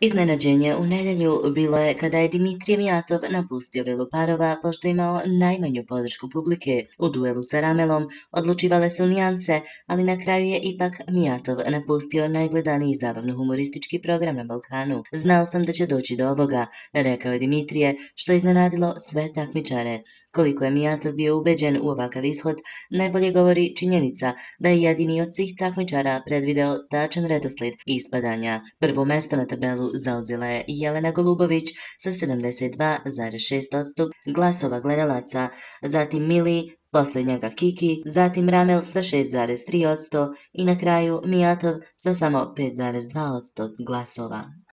Iznenađenje u nedelju bilo je kada je Dimitrije Mijatov napustio velu parova pošto imao najmanju podršku publike. U duelu sa Ramelom odlučivale su nijanse, ali na kraju je ipak Mijatov napustio najgledaniji zabavno-humoristički program na Balkanu. Znao sam da će doći do ovoga, rekao je Dimitrije, što je iznenadilo sve takmičare. Koliko je Mijatov bio ubeđen u ovakav ishod, najbolje govori činjenica da je jedini od svih takmičara predvideo tačan redosled ispadanja. Prvo mesto na tabelu zauzila je Jelena Golubović sa 72,6% glasova gledalaca, zatim Mili posljednjega Kiki, zatim Ramel sa 6,3% i na kraju Mijatov sa samo 5,2% glasova.